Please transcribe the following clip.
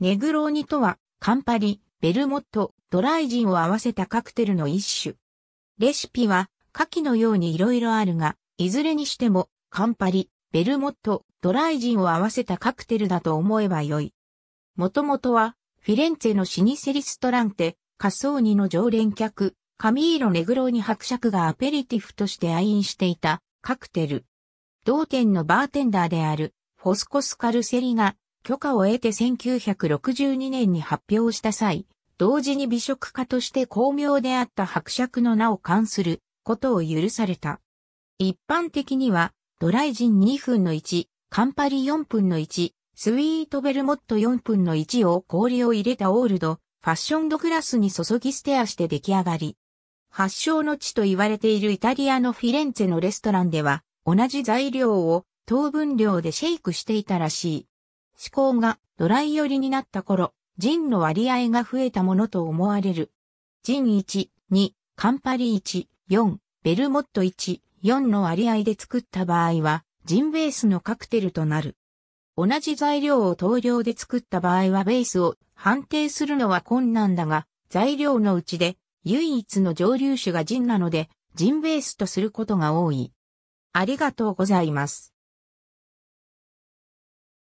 ネグローニとは、カンパリ、ベルモット、ドライジンを合わせたカクテルの一種。レシピは、下記のように色々あるが、いずれにしても、カンパリ、ベルモット、ドライジンを合わせたカクテルだと思えばよい。もともとは、フィレンツェの老舗リストランテ、カソーニの常連客、カミーロ・ネグローニ伯爵がアペリティフとして愛飲していたカクテル。同店のバーテンダーである、フォスコス・カルセリが、許可を得て1962年に発表した際、同時に美食家として巧妙であった伯爵の名を冠することを許された。一般的には、ドライジン2分の1、カンパリ4分の1、スイートベルモット4分の1を氷を入れたオールド、ファッションドグラスに注ぎ捨て足で出来上がり。発祥の地と言われているイタリアのフィレンツェのレストランでは、同じ材料を糖分量でシェイクしていたらしい。思考がドライ寄りになった頃、人の割合が増えたものと思われる。人1、2、カンパリ1、4、ベルモット1、4の割合で作った場合は、人ベースのカクテルとなる。同じ材料を等量で作った場合はベースを判定するのは困難だが、材料のうちで唯一の蒸留酒が人なので、人ベースとすることが多い。ありがとうございます。